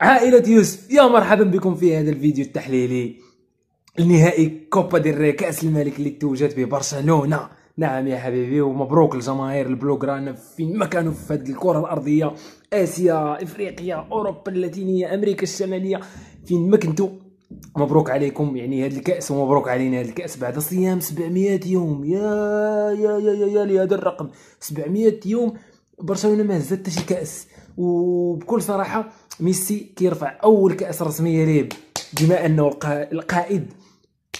عائلة يوسف يا مرحبا بكم في هذا الفيديو التحليلي النهائي كوبا ري كأس الملك اللي توجت به برشلونة نعم يا حبيبي ومبروك لجماهير البلوغرانا فين ما كانوا في هذه الكرة الأرضية آسيا إفريقيا أوروبا اللاتينية أمريكا الشمالية فين ما كنتوا مبروك عليكم يعني هذا الكأس ومبروك علينا هذا الكأس بعد صيام 700 يوم يا يا يا يا, يا لهذا الرقم 700 يوم برشلونة ما هزت شي كأس وبكل صراحة ميسي كيرفع اول كاس رسميه ليه بما انه القائد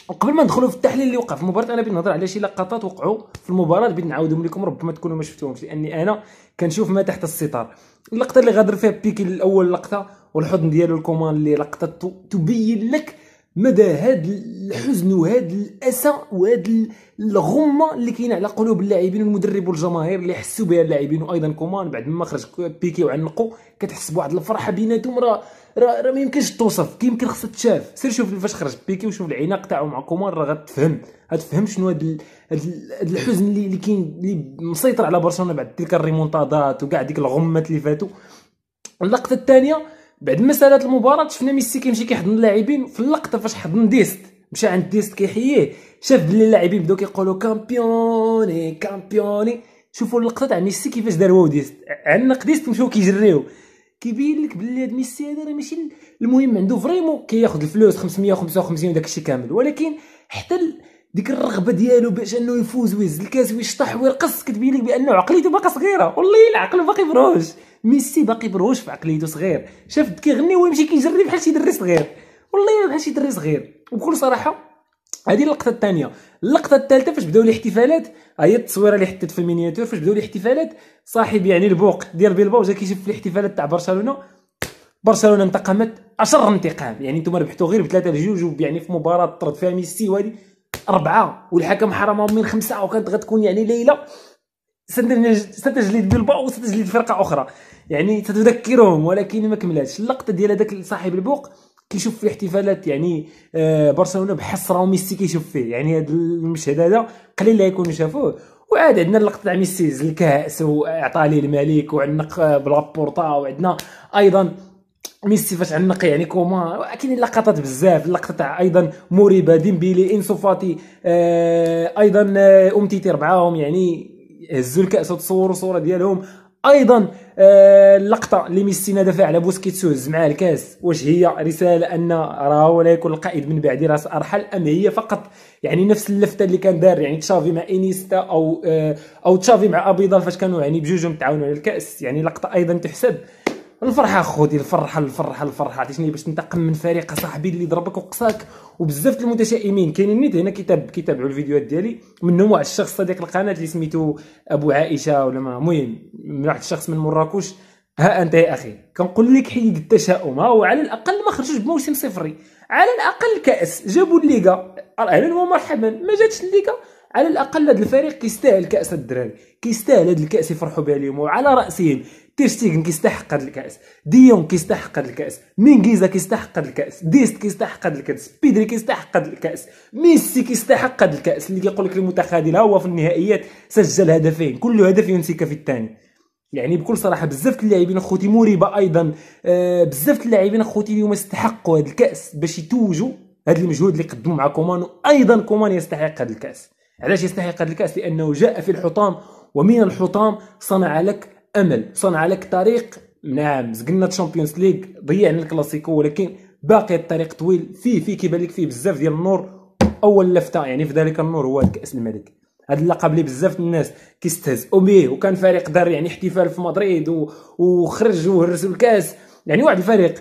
وقبل ما ندخلوا في التحليل اللي وقع في المباراه انا بغيت نهضر على شي لقطات وقعوا في المباراه بغيت نعاودهم لكم ربما تكونوا ما شفتوهمش لاني انا كنشوف ما تحت الستار اللقطه اللي غادر فيها بيكي الاول لقطه والحضن ديالو الكومان اللي لقطه تبين لك مدى هذا الحزن وهذا الاسى وهذا الغمه اللي كاينه على قلوب اللاعبين والمدرب والجماهير اللي حسوا بها اللاعبين وايضا كومان بعد ما خرج بيكي وعنقو كتحس بواحد الفرحه بيناتهم راه راه را ما يمكنش توصف كيمكن خصها تشاف سير شوف كيفاش خرج بيكي وشوف العناق تاعو مع كومان راه غتفهم غتفهم شنو هاد الحزن اللي اللي كاين اللي مسيطر على برشلونه بعد تلك الريمونتادات وكاع ديك الغمات اللي فاتوا اللقطه الثانيه بعد ما سالات المباراه شفنا ميسي كيمشي كيحضن اللاعبين في اللقطه فاش حضن ديست مشى عند ديست كيحييه شاف بلي اللاعبين بداو كيقولوا كامبيوني كامبيوني شوفوا اللقطه تاع ميسي كيفاش دار هو وديست عنق ديست مشاو كيجريو كيبين لك بلي هاد ميسي هذا راه ماشي المهم عنده فريمون كياخذ الفلوس 555 وداك الشيء كامل ولكن حتى ديك الرغبه ديالو باش انه يفوز ويهز الكاس ويشطح ويرقص كتبين لك بانه عقليته باقا صغيره والله العقل باقي بروش ميسي باقي بروش في عقليته صغير شاف كيغني ويمشي كيجري بحال شي دري صغير والله بحال شي دري صغير وبكل صراحه هذه اللقطه الثانيه اللقطه الثالثه فاش بداو الاحتفالات هي التصويره اللي حطيت في المينياتور فاش بداو الاحتفالات صاحب يعني البوق ديال بيلباو جا كيشوف في الاحتفالات تاع برشلونه برشلونه انتقمت اشر انتقام يعني انتم ربحتوا غير بثلاثه لجوج يعني في مباراه طرد فيها ميسي وهذه اربعه والحكم حرام من خمسه وكانت غتكون يعني ليله ستجلد بلباو وستجلد فرقه اخرى يعني ستذكرهم ولكن ما كملاتش اللقطه ديال هذاك صاحب البوق كيشوف في احتفالات يعني آه، برشلونه بحس راه ميسي كيشوف فيه يعني هذا المشهد هذا قليل لا يكونوا شافوه وعاد عندنا اللقطه تاع ميسي الكاس وعطاه للملك الملك وعندنا بلابورتا وعندنا ايضا ميسي فاش عنق يعني كوما كاين لقطات بزاف اللقطه تاع ايضا موريبا ديمبيلي انسو آه ايضا آه امتيتي ربعاهم يعني هزوا الكاس وتصوروا صوره ديالهم ايضا آه اللقطه اللي ميسي نادى فيها على بوسكيتس وهز معاه الكاس واش هي رساله ان راه لا يكون القائد من بعد راس ارحل ام هي فقط يعني نفس اللفته اللي كان دار يعني تشافي مع انيستا او آه او تشافي مع ابيضال فاش كانوا يعني بجوجهم تعاونوا على الكاس يعني لقطه ايضا تحسب الفرحه خودي الفرحه الفرحه الفرحه عطيتني باش تنتقم من فريق صاحبي اللي ضربك وقصاك وبزاف المتشائمين كاينين نيت هنا كتاب كيتابعوا الفيديوهات ديالي منهم واحد الشخص صديق القناه اللي سميتو ابو عائشه ولا ما المهم من واحد الشخص من مراكش ها انت يا اخي كنقول لك حيد التشاؤم ها على الاقل ما خرجوش بموسم صفري على الاقل كاس جابوا الليغا اهلا ومرحبا ما جاتش الليغا على الاقل هذا الفريق كيستاهل كاس الدراري كيستاهل هذا الكاس يفرحوا بها اليوم وعلى راسهم تيرستيغن كيستحق هذا الكاس ديون كيستحق هذا الكاس مينغيزا كيستحق هذا الكاس ديست كيستحق هذا الكاس بيدري كيستحق هذا الكاس ميسي كيستحق هذا الكاس اللي كيقول لك المتخاذل هو في النهائيات سجل هدفين كل هدف ينسك في الثاني يعني بكل صراحه بزاف اللاعبين اخوتي مريبه ايضا آه بزاف اللاعبين اخوتي اليوم استحقوا هذا الكاس باش يتوجوا هذا المجهود اللي قدموا مع كومان وايضا كومان يستحق هذا الكاس علاش يستحق هذا الكاس لانه جاء في الحطام ومن الحطام صنع لك امل صنع لك طريق نعم زقلنا الشامبيونز ليغ ضيعنا الكلاسيكو ولكن باقي الطريق طويل فيه فيه كيبان لك فيه بزاف ديال النور اول لفته يعني في ذلك النور هو كاس الملك هذا اللقب اللي بزاف الناس كيستهزؤوا به وكان فريق دار يعني احتفال في مدريد وخرج وهرسوا الكاس يعني واحد الفريق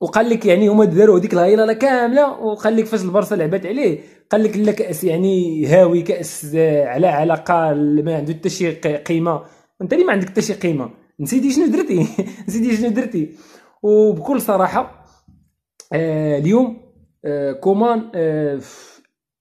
وقال لك يعني هما داروا هذيك الهيلاله كامله وقال لك فاش البرصه لعبات عليه قال لك لا كاس يعني هاوي كاس على علاقه ما عنده حتى شي قيمه انت اللي ما عندك حتى شي قيمه نسيتي شنو درتي نسيتي شنو درتي وبكل صراحه آه، اليوم آه، كومان اعجبني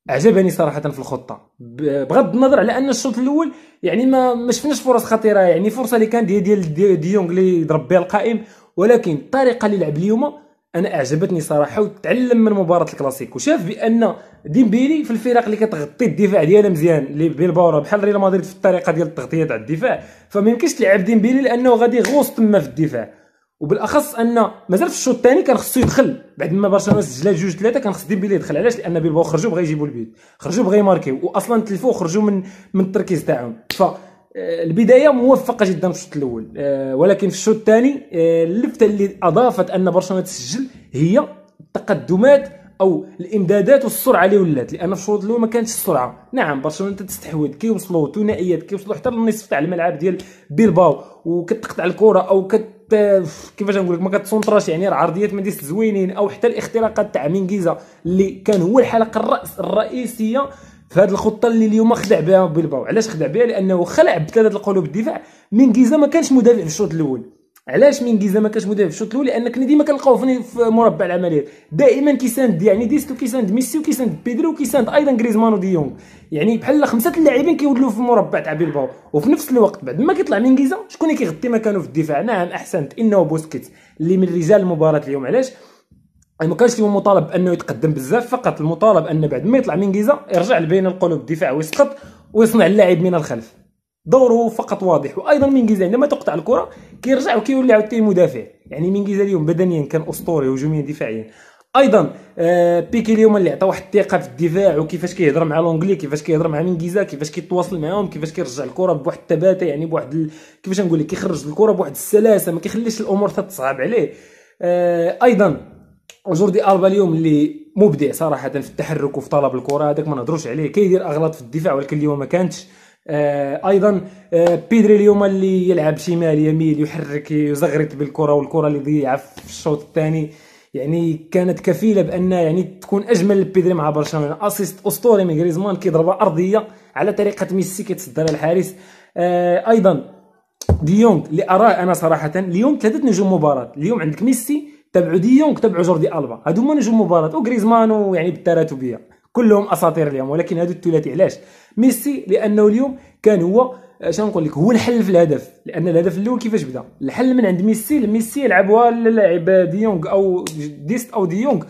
آه، عجبني صراحه في الخطه بغض النظر على ان الشوط الاول يعني ما ما شفناش فرص خطيره يعني فرصه اللي كان ديال ديال ديونغ دي اللي ضرب بها القائم ولكن الطريقه اللي لعب اليوم انا اعجبتني صراحه وتعلم من مباراه الكلاسيكو شاف بان ديمبيلي في الفرق اللي كتغطي الدفاع ديالها مزيان اللي بيلباو بحال ريال مدريد في الطريقه ديال التغطيه تاع الدفاع فما يمكنش تلعب ديمبيلي لانه غادي يغوص تما في الدفاع وبالاخص ان مازال في الشوط الثاني كان خصو يدخل بعد ما برشلونه سجلات جوج ثلاثه كان خص ديمبيلي يدخل علاش لان بيلباو خرجوا بغا يجيبوا البيت خرجوا بغا يماركيو واصلا تلفوا خرجوا من من التركيز تاعهم ف البدايه موفقه جدا في الشوط الاول آه، ولكن في الشوط الثاني آه، اللفته اللي اضافت ان برشلونه تسجل هي التقدمات او الامدادات والسرعه اللي ولات لان في الشوط الاول ما كانتش السرعه نعم برشلونه تستحوذ كيوصلوا ثنائيات كيوصلوا حتى للنصف تاع الملعب ديال بيلباو وكتقطع الكره او كت كيفاش نقول لك ما كتصونطراش يعني العرضيات ما ديس زوينين او حتى الاختراقات تاع مينغيزا اللي كان هو الحلقه الراس الرئيسيه فهاد الخطه اللي اليوم خدع بها بيلباو علاش خدع بها لانه خلع بثلاثه القلوب الدفاع من جيزا ما كانش مدافع في الشوط الاول علاش من جيزا ما كانش مدافع في الشوط الاول لان كنا ديما كنلقاو في مربع العمليات دائما كيساند يعني ديستو كيساند ميسي وكيساند بيدرو وكيساند ايضا غريزمان وديونغ يعني بحال خمسه اللاعبين كيولوا في المربع تاع بيلباو وفي نفس الوقت بعد ما كيطلع من جيزا شكون اللي كيغطي مكانه في الدفاع نعم احسنت انه بوسكيت اللي من رجال المباراه اليوم علاش ما كانش مطالب انه يتقدم بزاف فقط المطالب ان بعد ما يطلع من جيزه يرجع لبين القلوب الدفاع ويسقط ويصنع اللاعب من الخلف دوره فقط واضح وايضا من جيزه عندما تقطع الكره كيرجع وكيولي عاوتاني مدافع يعني من جيزه اليوم بدنيا كان اسطوري هجوميا دفاعيا ايضا آه، بيكي اليوم اللي عطى واحد الثقه في الدفاع وكيفاش كيهضر مع لونغلي كيفاش كيهضر مع مينغيزا كيفاش كيتواصل معاهم كيفاش كيرجع الكره بواحد الثباته يعني بواحد ال... كيفاش نقول لك كيخرج الكره بواحد السلاسه ما كيخليش الامور تتصعب عليه آه، ايضا جوردي البا اليوم اللي مبدع صراحه في التحرك وفي طلب الكره هذاك ما نهضروش عليه كيدير اغلاط في الدفاع ولكن اليوم ما كانتش آه ايضا آه بيدري اليوم اللي يلعب شمال يميل يحرك يزغرط بالكره والكره اللي ضيعها في الشوط الثاني يعني كانت كفيله بان يعني تكون اجمل بيدري مع برشلونه اسيست اسطوري من غريزمان كيضربها ارضيه على طريقه ميسي كيتصدى الحارس آه ايضا ديونغ اللي اراه انا صراحه اليوم ثلاثه نجوم مباراه اليوم عندك ميسي تبعوا ديونغ تبعوا جوردي البا هادو هما نجوم المباراه وغريزمان ويعني بالتراتبيه كلهم اساطير اليوم ولكن هادو الثلاثي علاش ميسي لانه اليوم كان هو آه، شنو نقول لك هو الحل في الهدف لان الهدف الاول كيفاش بدا الحل من عند ميسي ميسي لعبوها للاعب ديونغ او ديست او ديونغ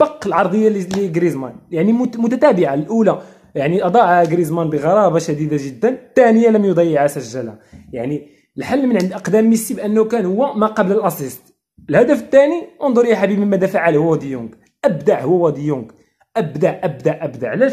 بق العرضيه لغريزمان يعني متتابعه الاولى يعني اضاع غريزمان بغرابه شديده جدا الثانيه لم يضيعها سجلها يعني الحل من عند اقدام ميسي بانه كان هو ما قبل الاسيست الهدف الثاني انظر يا حبيبي ماذا فعل هو ديونغ دي ابدع هو ديونغ دي ابدع ابدع ابدع علاش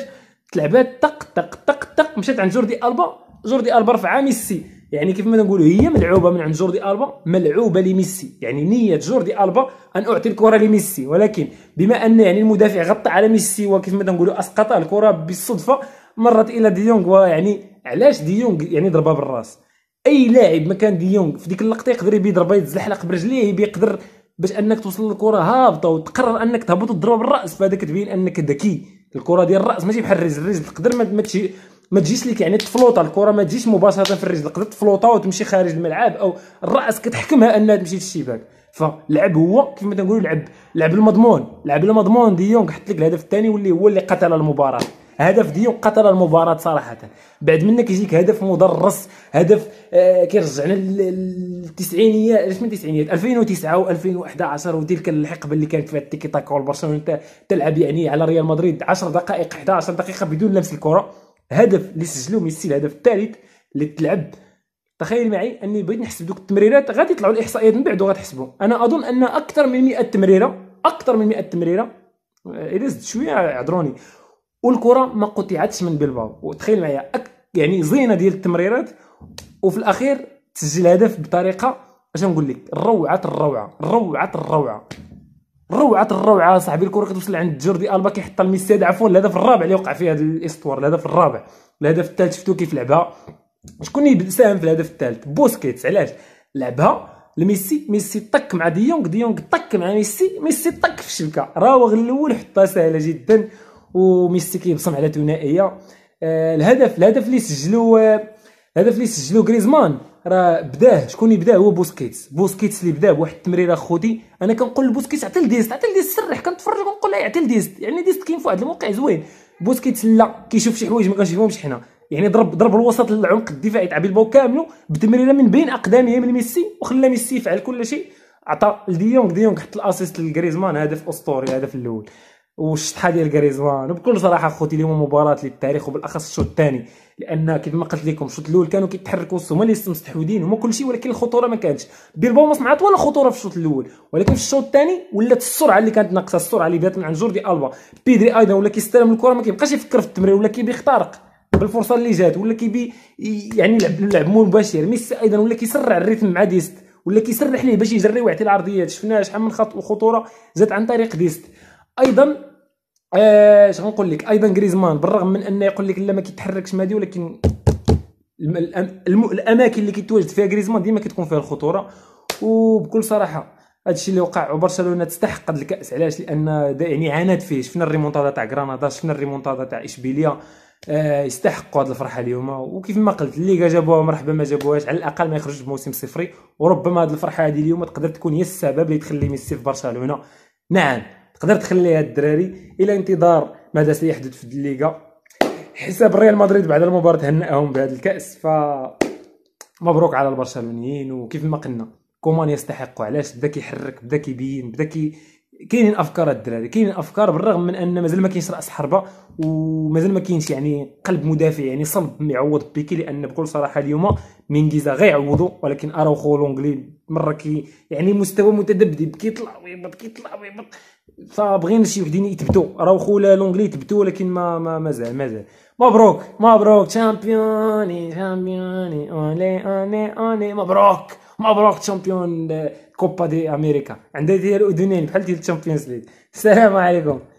تلعبات طق طق طق طق مشات عند جوردي البا جوردي البا رفع ميسي يعني كيف ما نقولوا هي ملعوبه من عند جوردي البا ملعوبه لميسي يعني نيه جوردي البا ان اعطي الكره لميسي ولكن بما ان يعني المدافع غطى على ميسي وكيف ما نقولوا اسقط الكره بالصدفه مرت الى ديونغ دي ويعني علاش ديونغ يعني ضربها بالراس اي لاعب مكان ديونغ في ديك اللقطه يقدر يبي يضربها يدز برجليه يقدر باش انك توصل للكره هابطه وتقرر انك تهبط وتضرب بالراس فهذا كتبين انك ذكي الكره ديال الراس ماشي بحال الرجل الرجل تقدر ما تمشي ما تجيش لك يعني تفلوطه الكره ما تجيش مباشره في الرجل تقدر تفلوطه وتمشي خارج الملعب او الراس كتحكمها انها تمشي للشباك فلعب هو كيف ما تنقولوا لعب لعب المضمون لعب المضمون ديونغ دي حط لك الهدف الثاني واللي هو اللي قتل المباراه هدف ديو قتل المباراه صراحه بعد منك يجيك هدف مدرس هدف آه، كيرجعنا للتسعينيات اش من التسعينيات 2009 و2011 وتلك الحقبه اللي كانت فيها التيكي تاكا والبرشلونه تلعب يعني على ريال مدريد 10 دقائق 11 دقيقه بدون لمس الكره هدف اللي سجلوه ميسي الهدف الثالث اللي تلعب تخيل معي اني بغيت نحسب دوك التمريرات غادي يطلعوا الاحصائيات من بعد تحسبوا انا اظن ان اكثر من 100 تمريره اكثر من 100 تمريره اذا آه، زدت شويه عذروني والكره ما قطعتش من بلباو وتخيل معايا أك... يعني زينه ديال التمريرات وفي الاخير تسجل هدف بطريقه اش نقول لك روعه الروعه روعه الروعه روعه الروعه صاحبي الكره كتوصل عند جوردي البا كيحط هذا عفوا الهدف الرابع اللي وقع فيه هذا الاسطوار الهدف الرابع الهدف الثالث شفتو كيف لعبها شكون اللي ساهم في الهدف الثالث بوسكيتس علاش لعبها لميسي ميسي طك مع ديونغ ديونغ طك مع ميسي ميسي طك في الشبكه راوغ الاول حطها سهله جدا وميسي كيبصم على ثنائيه آه، الهدف الهدف اللي سجلو آه، الهدف اللي سجلو غريزمان راه بداه شكون اللي بداه هو بوسكيتس بوسكيتس اللي بداه بواحد التمريره خوتي انا كنقول لبوسكيتس عطي لديست عطي لديست سرح كنتفرج كنقول له إيه، عطي لديست يعني ديست كاين في واحد الموقع زوين بوسكيتس لا كيشوف شي حوايج ما كنشوفهمش حنا يعني ضرب ضرب الوسط العمق الدفاعي تاع بالباو كاملو بتمريره من بين اقدامه من ميسي وخلى ميسي يفعل كل شيء عطى لديونغ ديونغ حط الاسيست لغريزمان هدف اسطوري الهدف الاول والشطحه ديال غريزوان وبكل صراحه خوتي اليوم مباراه للتاريخ وبالاخص الشوط الثاني لان كيف ما قلت لكم الشوط الاول كانوا كيتحركوا هما اللي مستحوذين هما كل شيء ولكن الخطوره ما كانتش بيلباو ما صنعت ولا خطوره في الشوط الاول ولكن في الشوط الثاني ولات السرعه اللي كانت ناقصه السرعه اللي بدات من عند جوردي البا بيدري ايضا ولا كيستلم الكره ما كيبقاش يفكر في التمرير ولا كيبي يخترق بالفرصه اللي جات ولا كيبي يعني يلعب لعب مباشر ميسي ايضا ولا كيسرع الريتم مع ديست ولا كيسرح ليه باش يجري ويعطي العرضيات شفناها شحال من خط وخطوره جات عن طريق ديست ايضا آه غنقول لك ايضا غريزمان بالرغم من انه يقول لك لا ما كيتحركش مادي ولكن الاماكن اللي كيتواجد فيها غريزمان ديما كتكون فيها الخطوره وبكل صراحه هادشي اللي وقع وبرشلونه تستحق الكاس علاش لان يعني عانات فيه شفنا الريمونتادا تاع غرناطه شفنا الريمونتادا تاع اشبيليا آه، يستحقوا هذه الفرحه اليوم وكيف ما قلت الليغا جابوها مرحبا ما جابوهاش على الاقل ما يخرجش بموسم صفري وربما هذه الفرحه هذه اليوم تقدر تكون هي السبب اللي تخلي ميسي في برشلونه نعم تقدر تخليها الدراري الى انتظار ماذا سيحدث في الليغا حساب ريال مدريد بعد المباراه هنأهم بهذا الكاس ف مبروك على البرشلونيين وكيف ما قلنا كومان يستحق علاش بدا كيحرك بدا كيبين بدا كاينين افكار الدراري كاينين افكار بالرغم من ان مازال ما كاينش راس حربه ومازال ما كاينش يعني قلب مدافع يعني صلب يعوض بيكي لان بكل صراحه اليوم مينغيزا غيعوضو ولكن اراوخو لونغلي مره كي يعني مستوى متذبذب كيطلع ويهبط كيطلع ويهبط فبغينا شي وحدين يثبتوا اراوخو ولا لونغلي يثبتوا ولكن ما ما مازال مازال مبروك مبروك شامبيوني شامبيوني اوني اوني اوني مبروك مع بروك تشامبيون كوبا دي امريكا عندها ديال اذنين بحال ديال تشامبيونز ليغ السلام عليكم